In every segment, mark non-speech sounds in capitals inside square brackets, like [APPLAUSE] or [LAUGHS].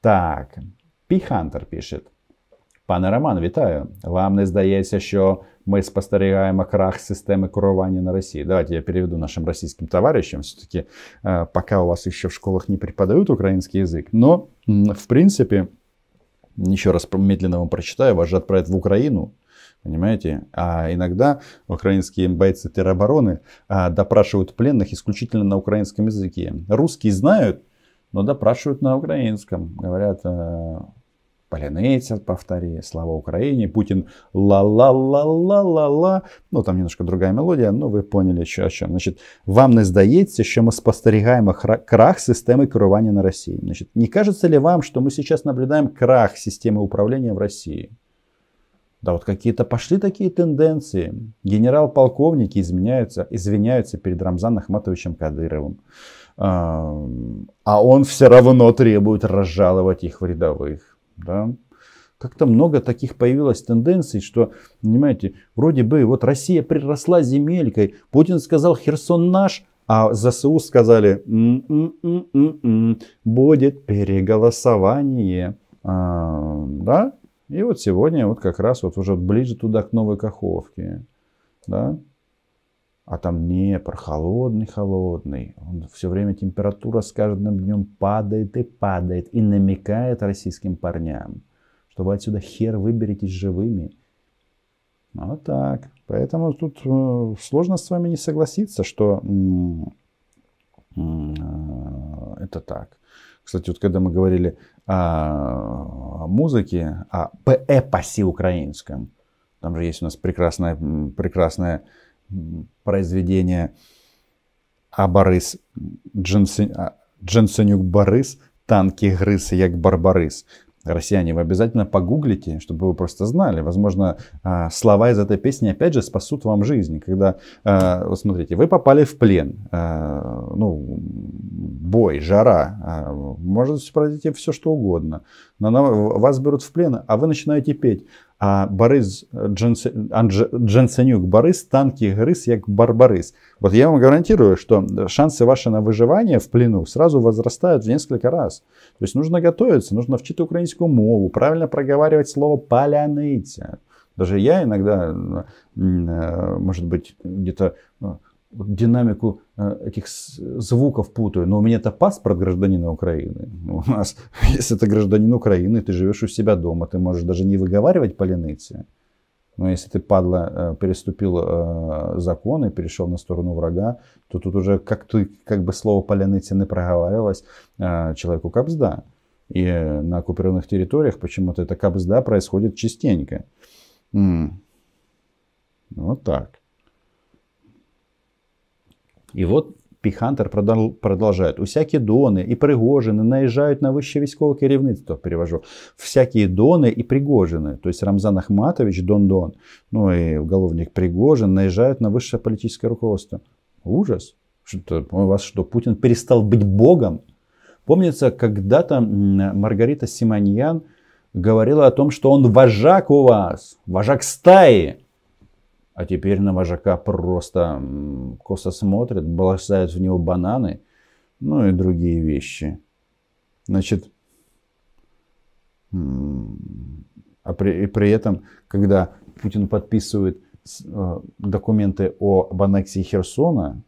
Так, Піхантер пише. Пане Роман, вітаю. Вам не здається, що ми спостерігаємо крах системи курування на Росії? Давайте я переведу нашим российским товарищам. Все-таки пока у вас еще в школах не преподают украинский язык, но, в принципе, еще раз медленно вам прочитаю, вас же отправят в Украину, понимаете? А иногда украинские бойцы теробороны а, допрашивают пленных исключительно на украинском языке. Русские знают, но допрашивают на украинском. Говорят, э, полинейцер, повтори, слава Украине, Путин ла-ла-ла-ла-ла-ла. Ну, там немножко другая мелодия, но вы поняли, що о чем. Значит, вам не здається, что мы спостерігаємо крах системы керування на России? Значит, не кажется ли вам, что мы сейчас наблюдаем крах системы управления в России? Да вот какие-то пошли такие тенденции. Генерал-полковники изменяются, извиняются перед Рамзаном Ахматовичем Кадыровым а он все равно требует разжаловать их в рядовых. Да? Как-то много таких появилось тенденций, что, понимаете, вроде бы вот Россия приросла земелькой, Путин сказал «Херсон наш», а ЗСУ сказали будет переголосование. А, да? И вот сегодня вот как раз вот уже ближе туда к Новой Каховке. Да? а там не Днепр холодный, холодный. Он все время температура с каждым днем падает и падает и намекает российским парням, что вы отсюда хер выберетесь живыми. Ну, вот так. Поэтому тут э, сложно с вами не согласиться, что э, это так. Кстати, вот когда мы говорили о музыке, о поэпосе украинском, там же есть у нас прекрасная, прекрасная произведение Абарыс, а, Дженсенюк Барыс, танки грыз, як барбарыс. Россияне, вы обязательно погуглите, чтобы вы просто знали. Возможно, а, слова из этой песни, опять же, спасут вам жизнь. Когда, а, вот смотрите, вы попали в плен, ну, бой, жара, может произойти все что угодно. Но вас берут в плен, а вы начинаете петь. А Борис а, Дженсенюк, Борис танки грыз, як Барбарис. Вот я вам гарантирую, что э, шансы ваши на выживание в плену сразу возрастают в несколько раз. То есть нужно готовиться, нужно вчить украинскую мову, правильно проговаривать слово «поляныйте». Даже я иногда, э, может быть, где-то э, динамику э, этих звуков путаю. Но у меня это паспорт гражданина Украины. [LAUGHS] У нас, если ты гражданин Украины, ты живешь у себя дома, ты можешь даже не выговаривать полиниции. Но если ты, падла, э, переступил э, закон и перешел на сторону врага, то тут уже как ты, как бы слово поляныцы не проговаривалось, э, человеку Кабзда И на оккупированных территориях почему-то это Кабзда происходит частенько. Вот так. И вот Піхантер продолжает. Усякі дони і Пригожини наїжджають на вище військове керівництво. Перевожу. Всякі дони і Пригожини. Тобто Рамзан Ахматович, Дон-Дон, ну і уголовник Пригожин наїжджають на высшее політичне руководство. Ужас. Что у вас что, Путин перестал быть богом? Помнится, когда-то Маргарита Симоньян говорила о том, что он вожак у вас, вожак стаи. А теперь на вожака просто косо смотрят, бросают в него бананы, ну и другие вещи. Значит, а при, и при этом, когда Путин подписывает э, документы об аннексии Херсона,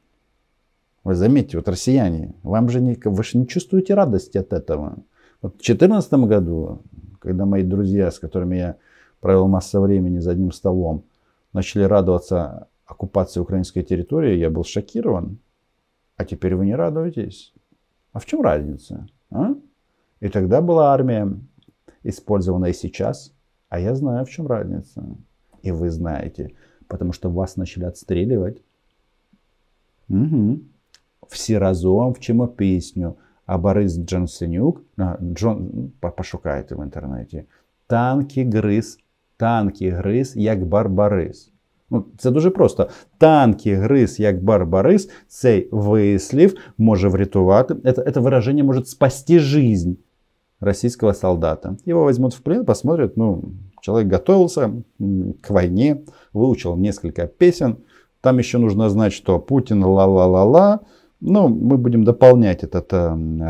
вы заметьте, вот россияне, вам же не, вы же не чувствуете радости от этого. Вот в 2014 году, когда мои друзья, с которыми я провел масса времени за одним столом, начали радоваться оккупации украинской территории, я был шокирован. А теперь вы не радуетесь. А в чем разница? А? И тогда была армия, использована и сейчас. А я знаю, в чем разница. И вы знаете. Потому что вас начали отстреливать. Угу. Все разом в чему песню. А Борис Джонсенюк, а, Джон, пошукайте в интернете, танки грыз танки гриз як барбарис. Ну, Це дуже просто. Танки гриз як барбарис, цей вислів може врятувати. Это, это выражение может спасти жизнь российского солдата. Его возьмут в плен, посмотрят, ну, человек готовился к войне, выучил несколько песен. Там еще нужно знать, что Путин ла-ла-ла-ла. Ну, мы будем дополнять этот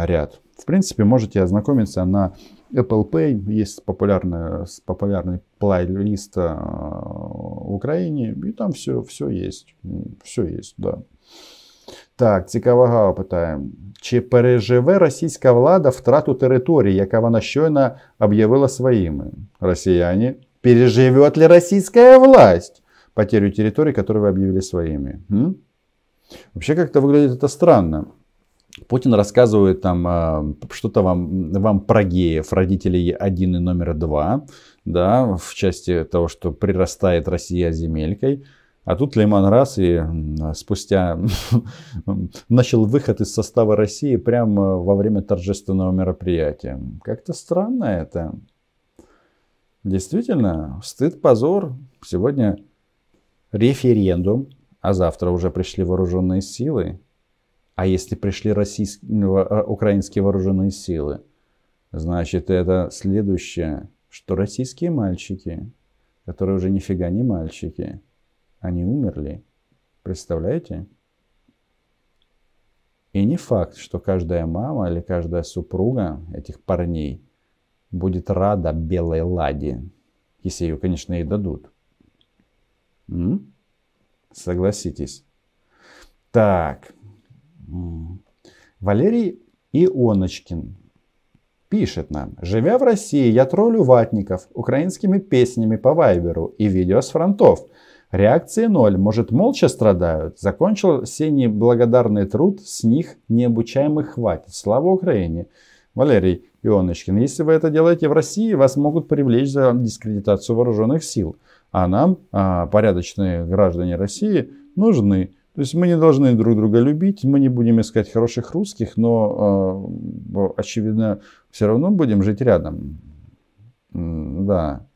ряд. В принципе, можете ознакомиться на Apple Pay. Есть популярный, популярный плейлиста э, в Україні, і там все все есть, Все есть, да. Так, цікава гава питає. Чи переживе російська влада втрату території, яка вона щойно об'явила своїми? Росіяні. Переживет ли российская власть потерю территории, которую вы объявили своими? М? Вообще как-то выглядит это странно. Путин рассказывает там что-то вам, вам про геев, родителей один и номер два да, в части того, что прирастает Россия земелькой. А тут Леман раз и спустя [LAUGHS] начал выход из состава России прямо во время торжественного мероприятия. Как-то странно это. Действительно, стыд, позор. Сегодня референдум, а завтра уже пришли вооруженные силы. А если пришли российские, э, украинские вооруженные силы, значит это следующее что российские мальчики, которые уже нифига не мальчики, они умерли. Представляете? И не факт, что каждая мама или каждая супруга этих парней будет рада белой ладе, если ее, конечно, ей дадут. М? Согласитесь. Так. Валерий Ионочкин пишет нам. Живя в России, я троллю ватников украинскими песнями по Вайберу и видео с фронтов. Реакции ноль, может молча страдают. Закончил синий благодарный труд, с них необучаемых хватит. Слава Украине! Валерий Ионочкин, если вы это делаете в России, вас могут привлечь за дискредитацию вооруженных сил. А нам, а, порядочные граждане России, нужны то есть мы не должны друг друга любить, мы не будем искать хороших русских, но, а, очевидно, все равно будем жить рядом. Да.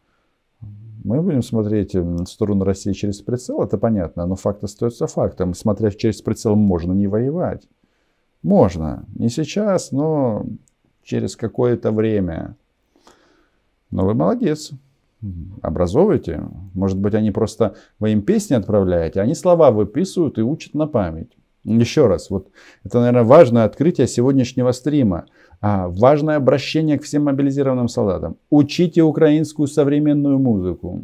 Мы будем смотреть в сторону России через прицел, это понятно, но факт остается фактом. Смотря через прицел, можно не воевать. Можно. Не сейчас, но через какое-то время. Но вы молодец образовываете. Может быть, они просто вы им песни отправляете, они слова выписывают и учат на память. Еще раз, вот это, наверное, важное открытие сегодняшнего стрима. А, важное обращение к всем мобилизированным солдатам. Учите украинскую современную музыку.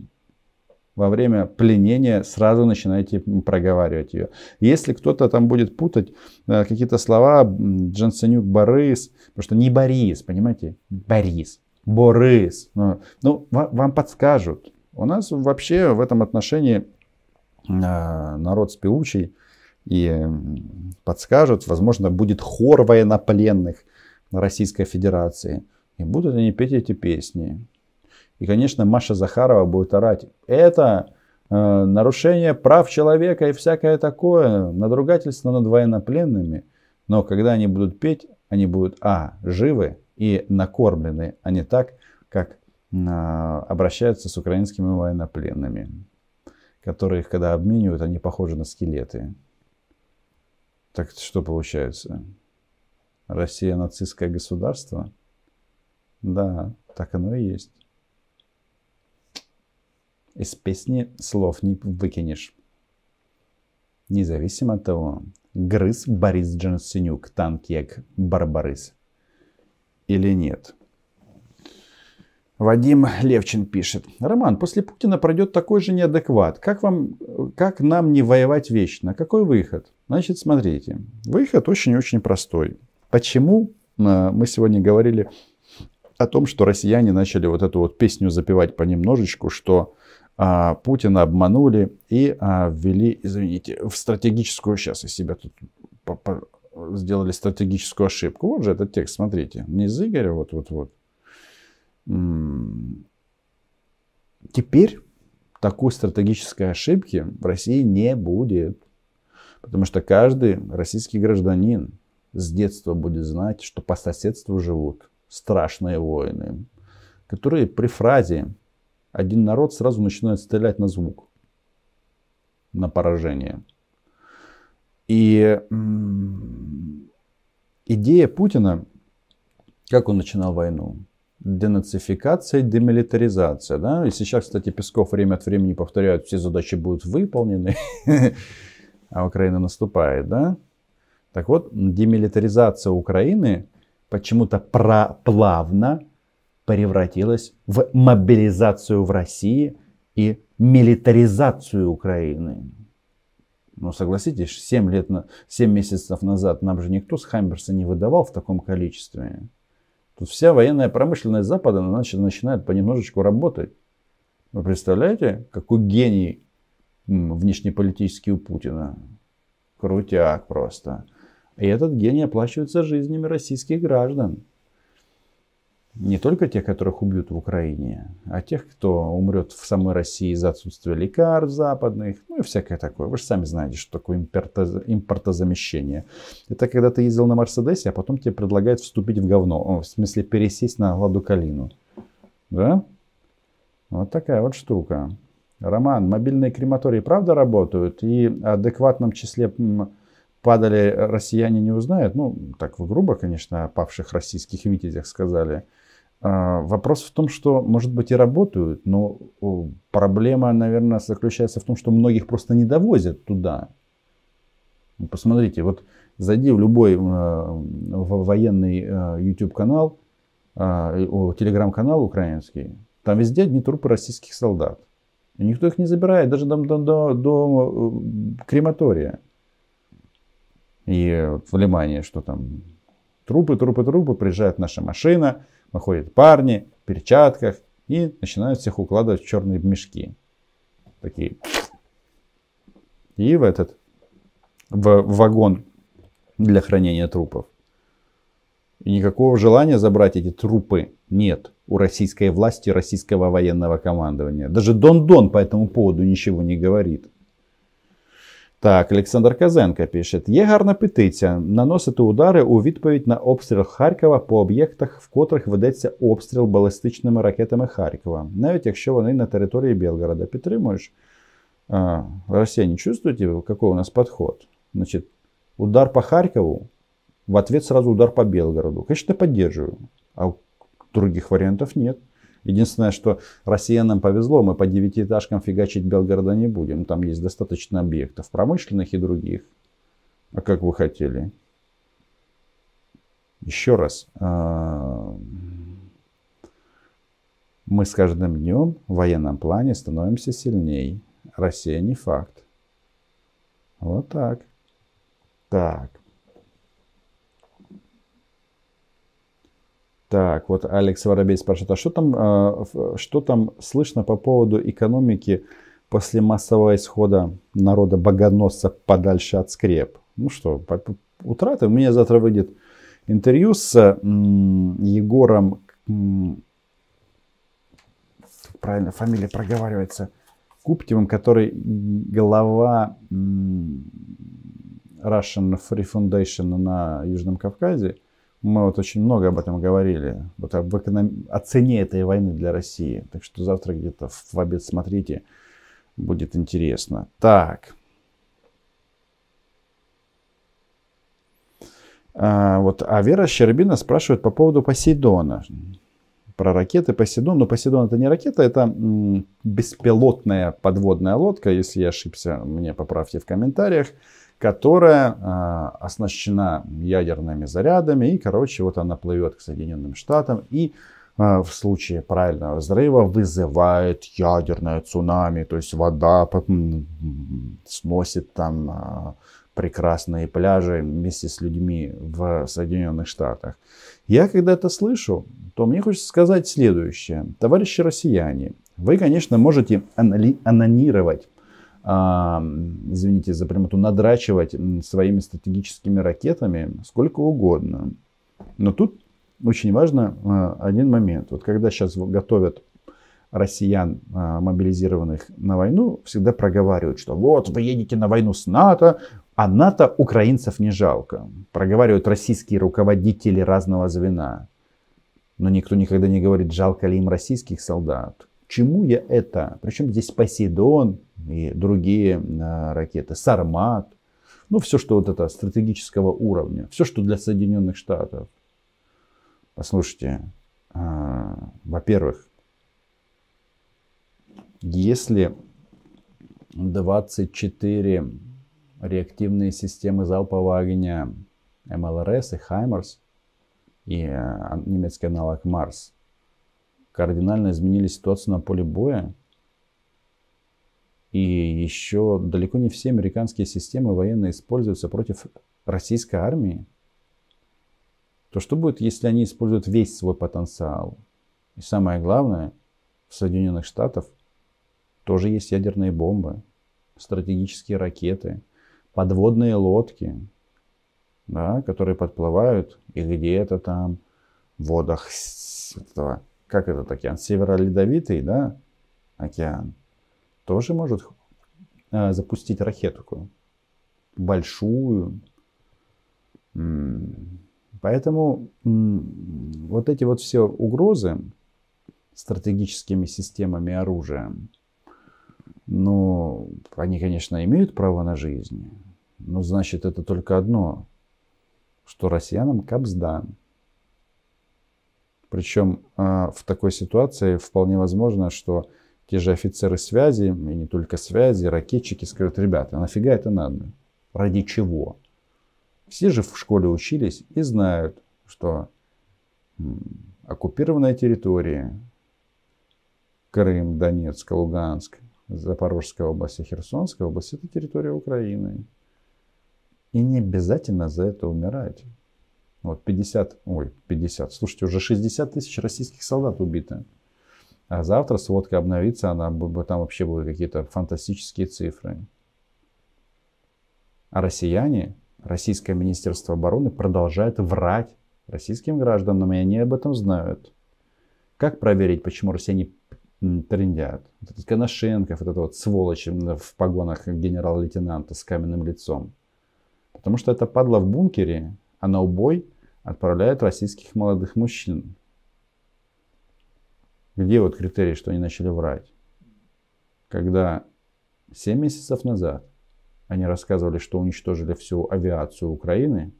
Во время пленения сразу начинайте проговаривать ее. Если кто-то там будет путать э, какие-то слова, Джансенюк Борис, потому что не Борис, понимаете, Борис. Борис. Ну, ну вам подскажут. У нас вообще в этом отношении э, народ спеучий и подскажут. Возможно, будет хор военнопленных Российской Федерации. И будут они петь эти песни. И, конечно, Маша Захарова будет орать. Это э, нарушение прав человека и всякое такое. Надругательство над военнопленными. Но когда они будут петь, они будут, а, живы, и накормлены, а не так, как а, обращаются с украинскими военнопленными, которые когда обменивают, они похожи на скелеты. Так что получается? Россия нацистское государство? Да, так оно и есть. Из песни слов не выкинешь. Независимо от того, грыз Борис Джансенюк, танк як Барбарыс или нет. Вадим Левчин пишет. Роман, после Путина пройдет такой же неадекват. Как, вам, как нам не воевать вечно? Какой выход? Значит, смотрите. Выход очень-очень простой. Почему а, мы сегодня говорили о том, что россияне начали вот эту вот песню запевать понемножечку, что а, Путина обманули и а, ввели, извините, в стратегическую, сейчас я себя тут сделали стратегическую ошибку. Вот же этот текст, смотрите. Не из Игоря, вот-вот-вот. Теперь такой стратегической ошибки в России не будет. Потому что каждый российский гражданин с детства будет знать, что по соседству живут страшные воины, которые при фразе «один народ» сразу начинают стрелять на звук, на поражение. И идея Путина, как он начинал войну, денацификация, демилитаризация. Да? И сейчас, кстати, Песков время от времени повторяют, все задачи будут выполнены, [LAUGHS] а Украина наступает. Да? Так вот, демилитаризация Украины почему-то проплавно превратилась в мобилизацию в России и милитаризацию Украины. Но ну, согласитесь, 7, лет, 7 месяцев назад нам же никто с Хаммерса не выдавал в таком количестве. Тут вся военная промышленность Запада значит, начинает понемножечку работать. Вы представляете, какой гений внешнеполитический у Путина? Крутяк просто. И этот гений оплачивается жизнями российских граждан не только тех, которых убьют в Украине, а тех, кто умрет в самой России из-за отсутствия лекарств западных, ну и всякое такое. Вы же сами знаете, что такое импортозамещение. Это когда ты ездил на Мерседесе, а потом тебе предлагают вступить в говно, в смысле пересесть на Ладу Калину. Да? Вот такая вот штука. Роман, мобильные крематории правда работают? И о адекватном числе падали россияне не узнают? Ну, так в грубо, конечно, о павших российских витязях сказали – а, вопрос в том, что, может быть, и работают, но проблема, наверное, заключается в том, что многих просто не довозят туда. Ну, посмотрите, вот зайди в любой э, военный э, YouTube-канал, э, телеграм-канал украинский, там везде одни трупы российских солдат. И никто их не забирает, даже до, до, до, до крематория. И вот в Лимане, что там, трупы, трупы, трупы, приезжает наша машина – находят парни в перчатках и начинают всех укладывать в черные мешки. Такие. И в этот, в вагон для хранения трупов. И никакого желания забрать эти трупы нет у российской власти, российского военного командования. Даже Дон Дон по этому поводу ничего не говорит. Так, Олександр Казенко пише: є гарна петиція наносити удари у відповідь на обстріл Харкова по об'єктах, в котрих ведеться обстріл балістичними ракетами Харкова, навіть якщо вони на території Білгорода підтримуєш. А, не чувствуете, какой у нас подход? Значит, удар по Харькову, в ответ сразу удар по Белгороду. Конечно, поддерживаю, а других вариантов нет. Единственное, что россиянам повезло, мы по девятиэтажкам фигачить Белгорода не будем. Там есть достаточно объектов, промышленных и других. А как вы хотели? Еще раз. А, мы с каждым днем в военном плане становимся сильней. Россия не факт. Вот так. Так. Так, вот Алекс Воробей спрашивает, а что там, а, что там слышно по поводу экономики после массового исхода народа богоносца подальше от скреп? Ну что, утраты. У меня завтра выйдет интервью с Егором, правильно фамилия проговаривается, Куптевым, который глава Russian Free Foundation на Южном Кавказе – мы вот очень много об этом говорили, вот об эконом... о цене этой войны для России. Так что завтра где-то в обед смотрите, будет интересно. Так. А, вот, а Вера Щербина спрашивает по поводу Посейдона. Про ракеты Посейдон. Но ну, Посейдон это не ракета, это м, беспилотная подводная лодка. Если я ошибся, мне поправьте в комментариях которая а, оснащена ядерными зарядами. И, короче, вот она плывет к Соединенным Штатам и а, в случае правильного взрыва вызывает ядерное цунами. То есть вода сносит там а, прекрасные пляжи вместе с людьми в Соединенных Штатах. Я когда это слышу, то мне хочется сказать следующее. Товарищи россияне, вы, конечно, можете анонировать извините за прямоту, надрачивать своими стратегическими ракетами сколько угодно. Но тут очень важно а, один момент. Вот когда сейчас готовят россиян, а, мобилизированных на войну, всегда проговаривают, что вот вы едете на войну с НАТО, а НАТО украинцев не жалко. Проговаривают российские руководители разного звена. Но никто никогда не говорит, жалко ли им российских солдат чему я это? Причем здесь Посейдон и другие а, ракеты, Сармат, ну все, что вот это стратегического уровня, все, что для Соединенных Штатов. Послушайте, а, во-первых, если 24 реактивные системы залпового огня МЛРС и Хаймерс и а, немецкий аналог Марс – кардинально изменились ситуацию на поле боя. И еще далеко не все американские системы военные используются против российской армии. То что будет, если они используют весь свой потенциал? И самое главное, в Соединенных Штатах тоже есть ядерные бомбы, стратегические ракеты, подводные лодки, да, которые подплывают и где-то там в водах этого как этот океан, Северо-Ледовитый, да, океан, тоже может э, запустить ракетку. Большую. Поэтому вот эти вот все угрозы стратегическими системами оружия, ну, они, конечно, имеют право на жизнь, но значит это только одно, что россиянам капсдан. Причем а, в такой ситуации вполне возможно, что те же офицеры связи, и не только связи, ракетчики скажут, ребята, а нафига это надо? Ради чего? Все же в школе учились и знают, что оккупированная территория, Крым, Донецк, Луганск, Запорожская область и Херсонская область – это территория Украины. И не обязательно за это умирать. Ну, вот 50, ой, 50, слушайте, уже 60 тысяч российских солдат убиты. А завтра сводка обновится, она бы там вообще были какие-то фантастические цифры. А россияне, российское министерство обороны продолжает врать российским гражданам, и они об этом знают. Как проверить, почему россияне трендят? Вот этот Коношенков, вот этот вот сволочь в погонах генерал-лейтенанта с каменным лицом. Потому что это падла в бункере, а на убой отправляют российских молодых мужчин. Где вот критерий, что они начали врать? Когда 7 месяцев назад они рассказывали, что уничтожили всю авиацию Украины,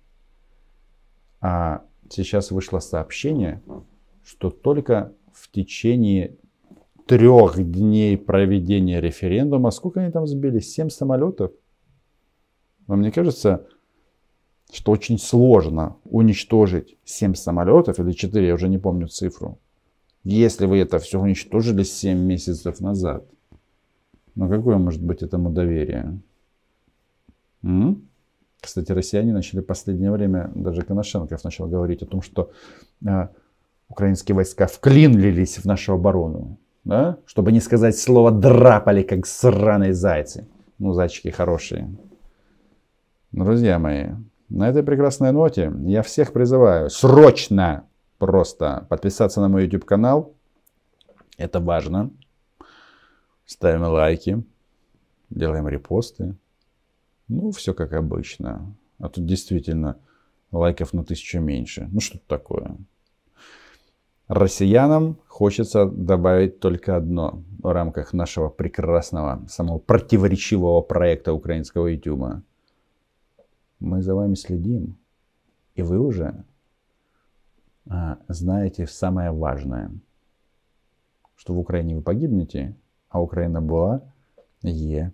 а сейчас вышло сообщение, что только в течение трех дней проведения референдума, сколько они там сбили? Семь самолетов? Вам не кажется, что очень сложно уничтожить 7 самолетов или 4, я уже не помню цифру, если вы это все уничтожили 7 месяцев назад. Но ну, какое может быть этому доверие? М? Кстати, россияне начали в последнее время, даже Коношенков начал говорить о том, что э, украинские войска вклинились в нашу оборону. Да? Чтобы не сказать слово «драпали», как сраные зайцы. Ну, зайчики хорошие. Друзья мои, на этой прекрасной ноте я всех призываю срочно просто подписаться на мой YouTube канал. Это важно. Ставим лайки, делаем репосты. Ну, все как обычно. А тут действительно лайков на тысячу меньше. Ну, что-то такое. Россиянам хочется добавить только одно в рамках нашего прекрасного, самого противоречивого проекта украинского YouTube мы за вами следим, и вы уже а, знаете самое важное, что в Украине вы погибнете, а Украина была, е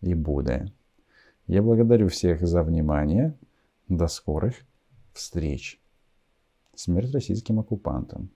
и будет. Я благодарю всех за внимание. До скорых встреч. Смерть российским оккупантам.